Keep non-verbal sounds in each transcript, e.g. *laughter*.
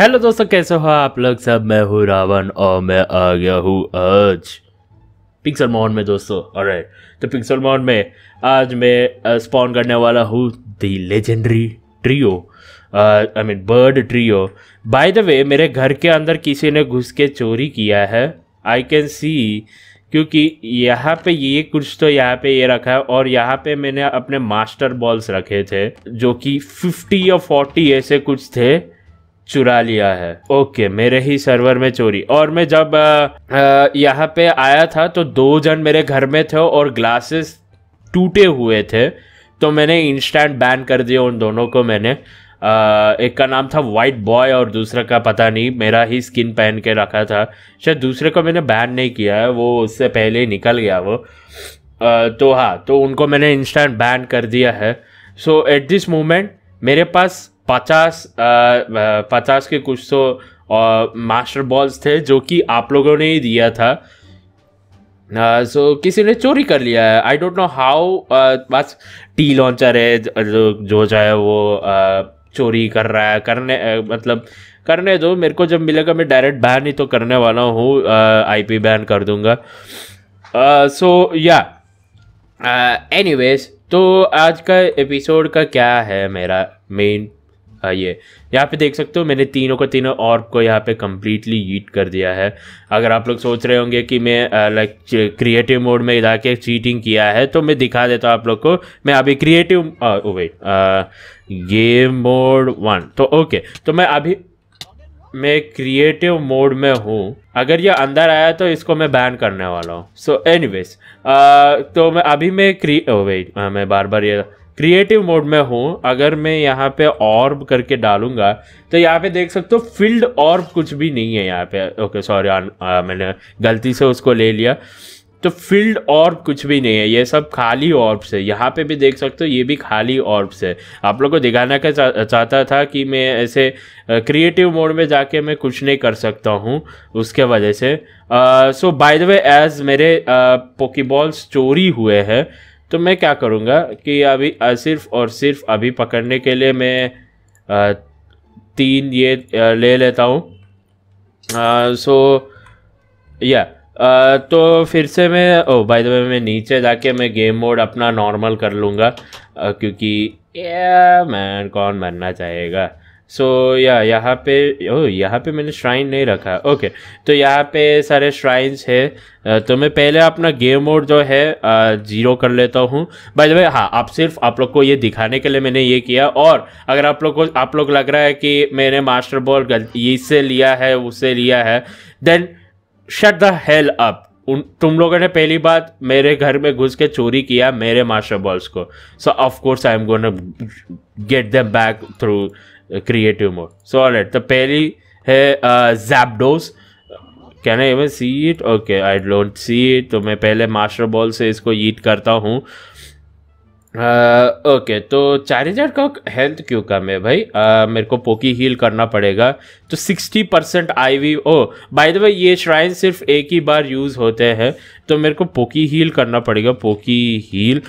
hello दोस्तों कैसे हो आप लोग सब मैं हूँ रावण और मैं आ गया हूँ आज पिक्सल मोहन में दोस्तों अरे तो पिक्सल मोहन में आज मैं स्पॉन uh, करने वाला हूँ the legendary trio I mean bird trio by the way मेरे घर के अंदर किसी ने घुस के चोरी किया है आई कैन सी क्योंकि यहाँ पे ये कुछ तो यहाँ पे ये रखा है और यहाँ पे मैंने अपने मास्टर बॉल्स रखे थे जो कि फिफ्टी या फोर्टी ऐसे कुछ थे चुरा लिया है ओके मेरे ही सर्वर में चोरी और मैं जब यहाँ पे आया था तो दो जन मेरे घर में थे और ग्लासेस टूटे हुए थे तो मैंने इंस्टेंट बैन कर दिया उन दोनों को मैंने आ, एक का नाम था वाइट बॉय और दूसरा का पता नहीं मेरा ही स्किन पहन के रखा था शायद दूसरे को मैंने बैन नहीं किया है वो उससे पहले ही निकल गया वो आ, तो हाँ तो उनको मैंने इंस्टेंट बैन कर दिया है सो एट दिस मोमेंट मेरे पास पचास पचास के कुछ तो मास्टर बॉल्स थे जो कि आप लोगों ने ही दिया था सो so, किसी ने चोरी कर लिया है आई डोंट नो हाउ बस टी लॉन्चर है जो जो चाहे वो uh, चोरी कर रहा है करने uh, मतलब करने दो मेरे को जब मिलेगा मैं डायरेक्ट बैन ही तो करने वाला हूँ आई पी बैन कर दूंगा सो या वेज तो आज का एपिसोड का क्या है मेरा मेन ये यहाँ पे देख सकते हो मैंने तीनों को तीनों ऑर्ब को यहाँ पे कम्प्लीटली ईट कर दिया है अगर आप लोग सोच रहे होंगे कि मैं लाइक क्रिएटिव मोड में जाके चीटिंग किया है तो मैं दिखा देता हूँ आप लोग को मैं अभी क्रिएटिव वेट ये मोड वन तो ओके तो मैं अभी मैं क्रिएटिव मोड में हूँ अगर ये अंदर आया तो इसको मैं बैन करने वाला हूँ सो एनी तो मैं अभी मैं क्री वेट oh, मैं बार बार ये क्रिएटिव मोड में हूँ अगर मैं यहाँ पे ऑर्ब करके डालूंगा तो यहाँ पे देख सकते हो फील्ड ऑर्ब कुछ भी नहीं है यहाँ पे ओके सॉरी मैंने गलती से उसको ले लिया तो फील्ड ऑर्ब कुछ भी नहीं है ये सब खाली और से यहाँ पे भी देख सकते हो ये भी खाली ऑर्ब से आप लोग को दिखाना का चा, चाहता था कि मैं ऐसे क्रिएटिव मोड में जाके मैं कुछ नहीं कर सकता हूँ उसके वजह से so by the way as मेरे पोकीबॉल्स चोरी हुए हैं तो मैं क्या करूँगा कि अभी सिर्फ और सिर्फ अभी पकड़ने के लिए मैं तीन ये ले लेता हूँ सो या तो फिर से मैं ओ बाय द वे मैं नीचे जाके मैं गेम मोड अपना नॉर्मल कर लूँगा क्योंकि मैन कौन मरना चाहेगा सो या यहाँ पे ओ यहाँ पे मैंने श्राइन नहीं रखा ओके okay, तो यहाँ पे सारे श्राइन्स है तो मैं पहले अपना गेम मोड जो है जीरो कर लेता हूँ भाई भाई हाँ आप सिर्फ आप लोग को ये दिखाने के लिए मैंने ये किया और अगर आप लोग को आप लोग लग रहा है कि मैंने मास्टर बॉल इससे लिया है उससे लिया है then shut the hell up उन तुम लोगों ने पहली बात मेरे घर में घुस के चोरी किया मेरे मास्टर बॉल्स को so of course I am gonna get them back through creative mode so all right तो पहली है Zapdos can I even see it okay I don't see it तो मैं पहले मास्टर बॉल से इसको ईट करता हूँ ओके uh, तो चारिजार का हेल्थ क्यों कम है भाई uh, मेरे को पोकी हील करना पड़ेगा तो 60 percent I V oh by the way ये श्राइन सिर्फ एक ही बार यूज़ होते हैं तो मेरे को पोकी हील करना पड़ेगा पोकी हील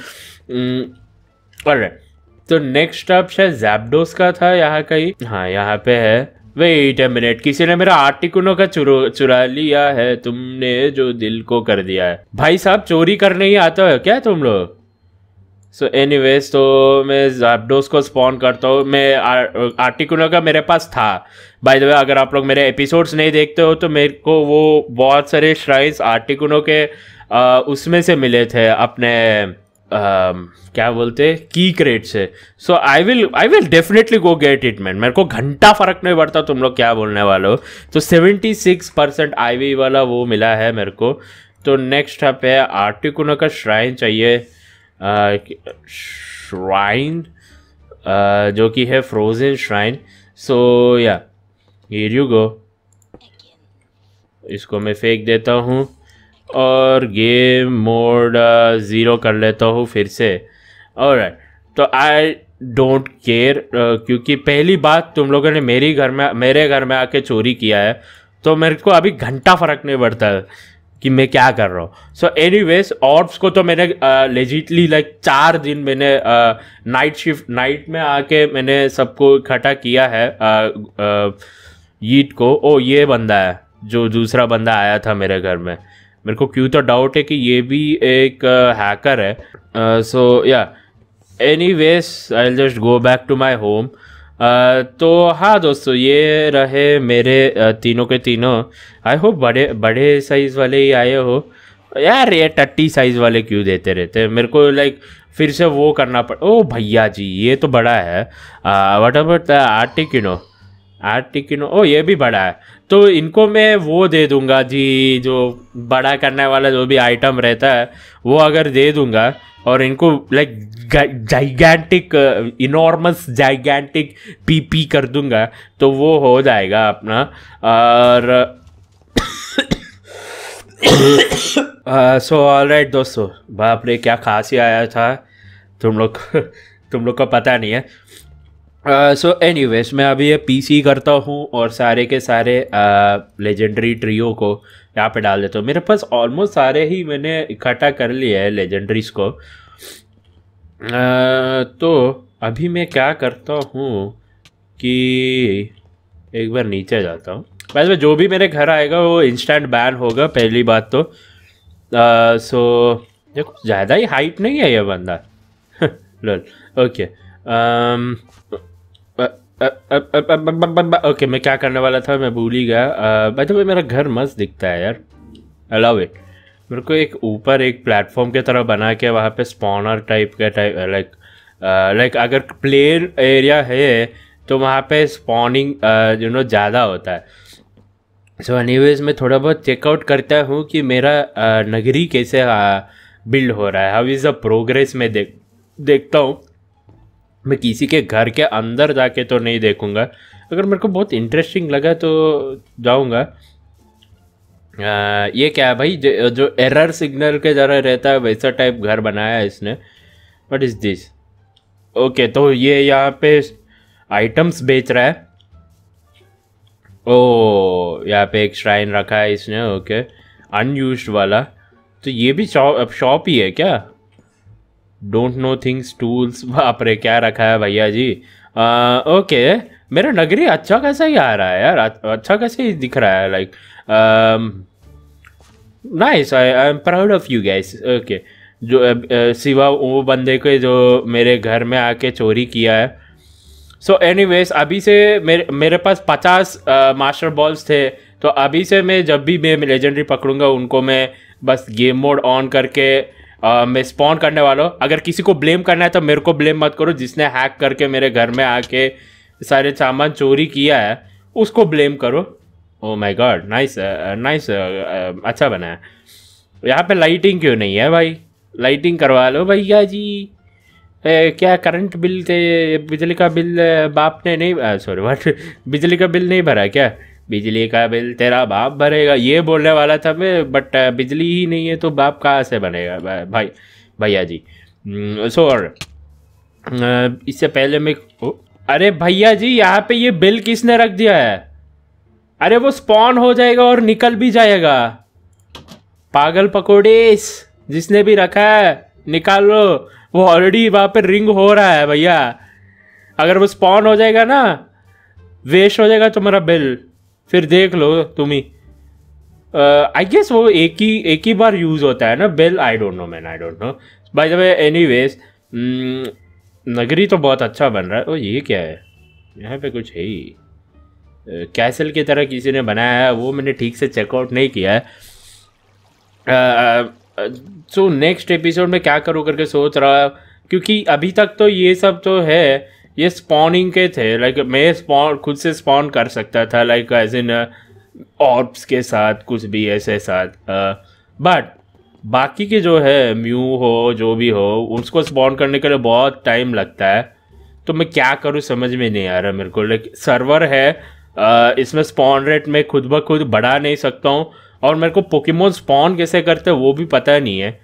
ऑलराइट तो नेक्स्ट आप शायद जैपडोस का था यहाँ ही हाँ यहाँ पे है वेट ए मिनट किसी ने मेरा आर्टिकुनो का चुरा लिया है तुमने जो दिल को कर दिया है भाई साहब चोरी करने ही आता है क्या तुम लोग सो एनी वेज तो मैं जैबडोस को स्पॉन करता हूँ मैं आर्टिकुनो का मेरे पास था बाय द वे अगर आप लोग मेरे एपिसोड्स नहीं देखते हो तो मेरे को वो बहुत सारे श्राइन्स आर्टिकुनो के आ, उसमें से मिले थे अपने Um, क्या बोलते हैं की क्रेट से so I will I will definitely go get it man मेरे को घंटा फर्क नहीं पड़ता तुम लोग क्या बोलने वाले हो तो seventy six percent I V वाला वो मिला है मेरे को तो नेक्स्ट अप है आर्टिकुना का श्राइन चाहिए श्राइन uh, uh, जो कि है फ्रोजन श्राइन सो या यू गो इसको मैं फेंक देता हूँ और गेम मोड ज़ीरो कर लेता हूँ फिर से और तो आई डोंट केयर क्योंकि पहली बात तुम लोगों ने मेरी घर में मेरे घर में आके चोरी किया है तो मेरे को अभी घंटा फ़र्क नहीं पड़ता कि मैं क्या कर रहा हूँ सो एनी वेज ऑर्ब्स को तो मैंने लेजिटली लाइक चार दिन मैंने नाइट शिफ्ट नाइट में आके मैंने सबको इकट्ठा किया है ईट uh, uh, को ओ ये बंदा है जो दूसरा बंदा आया था मेरे घर में मेरे को क्यों तो डाउट है कि ये भी एक हैकर uh, है सो या anyways I just go back to my home तो हाँ दोस्तों ये रहे मेरे uh, तीनों के तीनों आई होप बड़े बड़े साइज़ वाले ही आए हो यार ये टट्टी साइज़ वाले क्यों देते रहते हैं मेरे को लाइक फिर से वो करना पड़ ओ भैया जी ये तो बड़ा है what about Articuno आठ टिकिनो ओ ये भी बड़ा है तो इनको मैं वो दे दूंगा जी जो बड़ा करने वाला जो भी आइटम रहता है वो अगर दे दूंगा और इनको लाइक जाइगेंटिक इनॉर्मस पी पीपी कर दूंगा तो वो हो जाएगा अपना और सो ऑल राइट दोस्तों बाप रे क्या खासी आया था तुम लोग *laughs* तुम लोग को पता नहीं है सो एनी वेज मैं अभी ये पीसी करता हूँ और सारे के सारे लेजेंडरी uh, ट्रियो को यहाँ पे डाल देता हूँ मेरे पास ऑलमोस्ट सारे ही मैंने इकट्ठा कर लिए है लेजेंडरीज को uh, तो अभी मैं क्या करता हूँ कि एक बार नीचे जाता हूँ वैसे जो भी मेरे घर आएगा वो इंस्टेंट बैन होगा पहली बात तो सो uh, देखो ज़्यादा ही हाइट नहीं है ये बंदा लोल *laughs* ओके ओके मैं क्या करने वाला था मैं भूल ही गया बाय द वे मेरा घर मस्त दिखता है यार अलाउ इट मेरे को एक ऊपर एक प्लेटफॉर्म की तरह बना के वहाँ पे स्पॉनर टाइप का टाइप लाइक लाइक अगर प्लेन एरिया है तो वहाँ पे स्पॉनिंग यू नो ज़्यादा होता है सो एनी वेज मैं थोड़ा बहुत चेकआउट करता हूँ कि मेरा uh, नगरी कैसे बिल्ड uh, हो रहा है हाउ इज़ द प्रोग्रेस मैं देख देखता हूँ मैं किसी के घर के अंदर जाके तो नहीं देखूंगा अगर मेरे को बहुत इंटरेस्टिंग लगा तो जाऊँगा ये क्या है भाई जो, जो एरर सिग्नल के ज़रा रहता है वैसा टाइप घर बनाया है इसने वट इज़ दिस ओके तो ये यहाँ पे आइटम्स बेच रहा है ओ oh, यहाँ पे एक श्राइन रखा है इसने ओके अनयूज वाला तो ये भी शॉप शॉप ही है क्या डोंट नो थिंग्स टूल्स बाप रे क्या रखा है भैया जी ओके मेरा नगरी अच्छा कैसा ही आ रहा है यार अच्छा कैसे ही दिख रहा है like nice I I am proud of you guys okay जो सिवा वो बंदे के जो मेरे घर में आके चोरी किया है सो so एनीवेज अभी से मेरे मेरे पास पचास मास्टर बॉल्स थे तो अभी से मैं जब भी मैं लेजेंडरी पकड़ूंगा उनको मैं बस गेम मोड ऑन करके आ, मैं स्पॉन करने वाला हूँ अगर किसी को ब्लेम करना है तो मेरे को ब्लेम मत करो जिसने हैक करके मेरे घर में आके सारे सामान चोरी किया है उसको ब्लेम करो oh my god nice nice अच्छा बना है यहाँ पे लाइटिंग क्यों नहीं है भाई लाइटिंग करवा लो भैया जी ए, क्या करंट बिल थे बिजली का बिल बाप ने नहीं सॉरी वाट *laughs* बिजली का बिल नहीं भरा क्या बिजली का बिल तेरा बाप भरेगा ये बोलने वाला था मैं बट uh, बिजली ही नहीं है तो बाप कहाँ से बनेगा भाई भैया जी सो hmm, और uh, इससे पहले मैं अरे भैया जी यहाँ पे ये बिल किसने रख दिया है अरे वो स्पॉन हो जाएगा और निकल भी जाएगा पागल पकोड़ेस जिसने भी रखा है निकाल लो वो ऑलरेडी वहाँ पे रिंग हो रहा है भैया अगर वो स्पॉन हो जाएगा ना वेस्ट हो जाएगा तुम्हारा बिल फिर देख लो तुम ही आई गेस वो एक ही एक ही बार यूज़ होता है ना bell I don't know man I don't know by the way anyways नगरी तो बहुत अच्छा बन रहा है ओ ये क्या है यहाँ पे कुछ है ही कैसल की तरह किसी ने बनाया है वो मैंने ठीक से चेकआउट नहीं किया है सो नेक्स्ट एपिसोड में क्या करूँ करके सोच रहा क्योंकि अभी तक तो ये सब तो है ये स्पॉनिंग के थे लाइक मैं स्पॉन खुद से स्पॉन कर सकता था लाइक एज इन ऑर्ब्स के साथ कुछ भी ऐसे साथ बट uh, बाकी के जो है म्यू हो जो भी हो उसको स्पॉन करने के लिए बहुत टाइम लगता है तो मैं क्या करूँ समझ में नहीं आ रहा मेरे को लाइक सर्वर है uh, इसमें स्पॉन रेट मैं खुद ब खुद बढ़ा नहीं सकता हूँ और मेरे को पोकेमोन स्पॉन कैसे करते हैं वो भी पता नहीं है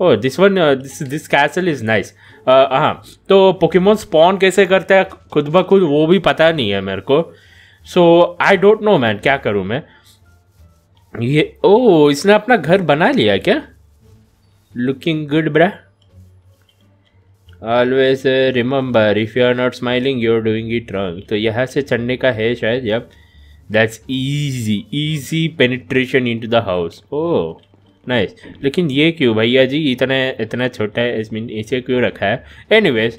oh this one this this castle is nice हाँ तो पोकेमोन स्पॉन कैसे करता है खुद ब खुद वो भी पता नहीं है मेरे को so I don't know man क्या करूँ मैं ये ओ इसने अपना घर बना लिया क्या looking good bro always remember if you are not smiling you are doing it wrong तो यहाँ से चढ़ने का है शायद yup that's easy easy penetration into the house oh nice लेकिन ये क्यों भैया जी इतने इतना छोटा है इसमें इसे क्यों रखा है एनीवेज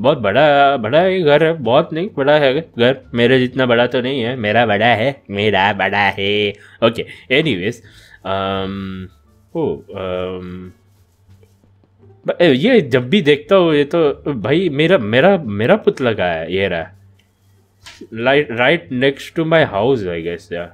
बहुत बड़ा बड़ा ही घर है बहुत नहीं बड़ा है घर मेरे जितना बड़ा तो नहीं है मेरा बड़ा है मेरा बड़ा है ओके वेज ओ ये जब भी देखता हूँ ये तो भाई मेरा मेरा मेरा पुतला का है ये रहा right right next to my house I guess यार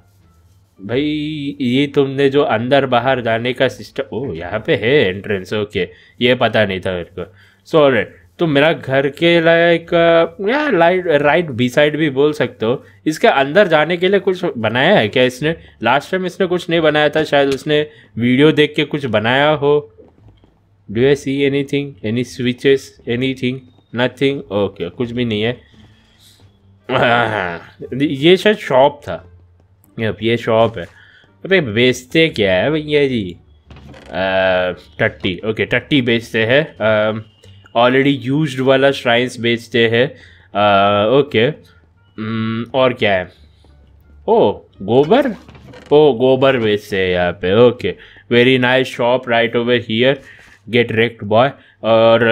भाई ये तुमने जो अंदर बाहर जाने का सिस्टम ओ यहाँ पे है एंट्रेंस ओके ये पता नहीं था मेरे को सॉरी तो मेरा घर के लाइक uh, या लाइट राइट बी साइड भी बोल सकते हो इसके अंदर जाने के लिए कुछ बनाया है क्या इसने लास्ट टाइम इसने कुछ नहीं बनाया था शायद उसने वीडियो देख के कुछ बनाया हो do I see anything any switches anything nothing okay कुछ भी नहीं है *laughs* ये शायद शॉप था ये शॉप है भाई बेचते क्या है भैया जी टट्टी ओके टट्टी बेचते हैं ऑलरेडी यूज्ड वाला श्राइन्स बेचते हैं ओके और क्या है ओ गोबर ओ गोबर बेचते हैं यहाँ पे okay very nice shop right over here get wrecked boy और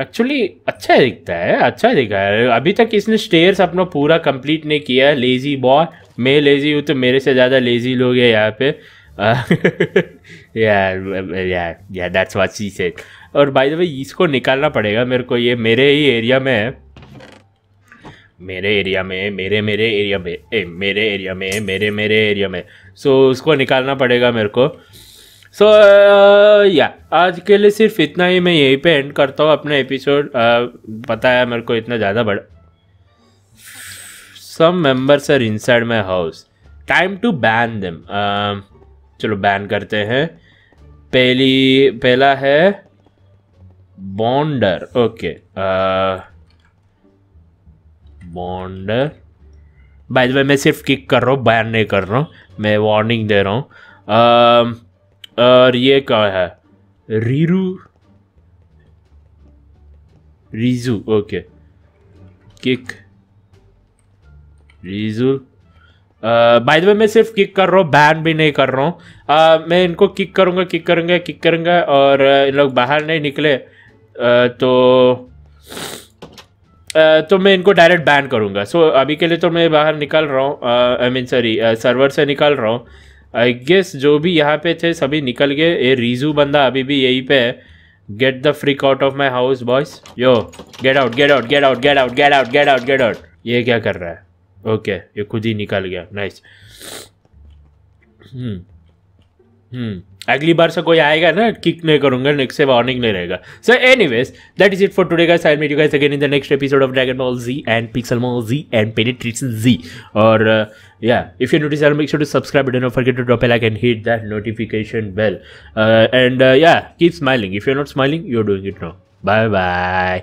एक्चुअली अच्छा दिखता है अच्छा दिखा है अभी तक इसने स्टेयर्स अपना पूरा कंप्लीट नहीं किया है लेज़ी बॉय मैं लेज़ी हूँ तो मेरे से ज़्यादा लेज़ी लोग है यहाँ पे *laughs* यार दैट्स वॉट सी सेड और भाई भाई इसको निकालना पड़ेगा मेरे को ये मेरे ही एरिया में है मेरे एरिया में मेरे मेरे एरिया में ए, मेरे एरिया में मेरे मेरे एरिया में सो so, उसको निकालना पड़ेगा मेरे को सो so, या uh, आज के लिए सिर्फ इतना ही मैं यहीं पे एंड करता हूँ अपने एपिसोड uh, पता है मेरे को इतना ज़्यादा बड़ा some members are inside my house time to ban them चलो बैन करते हैं पहली पहला है बॉन्डर ओके बॉन्डर बाय द वे मैं सिर्फ किक कर रहा हूँ बैन नहीं कर रहा हूँ मैं वार्निंग दे रहा हूँ uh, और ये क्या है रीरू रिजू ओके किक रिजू बाय द वे मैं सिर्फ किक कर रहा हूँ बैन भी नहीं कर रहा हूँ uh, मैं इनको किक करूँगा किक करूँगा किक करूँगा और इन लोग बाहर नहीं निकले uh, तो Uh, तो मैं इनको डायरेक्ट बैन करूँगा सो so, अभी के लिए तो मैं बाहर निकल रहा हूँ आई मीन सॉरी सर्वर से निकल रहा हूँ आई गेस जो भी यहाँ पे थे सभी निकल गए ये रिजू बंदा अभी भी यहीं पे है get the freak out of my house boys yo get out get out get out get out get out get out get out ये क्या कर रहा है ओके ये खुद ही निकल गया नाइस हम्म हम्म अगली बार से कोई आएगा ना किक नहीं करूंगा नेक्स्ट से वार्निंग नहीं रहेगा so anyways that is it for today का साइन meet you again in the next episode of Dragon Ball Z and Pixel Mall Z and penetration Z और या if you notice make to subscribe don't forget to drop a like hit that notification bell and या keep smiling if you are not smiling you are doing it no bye bye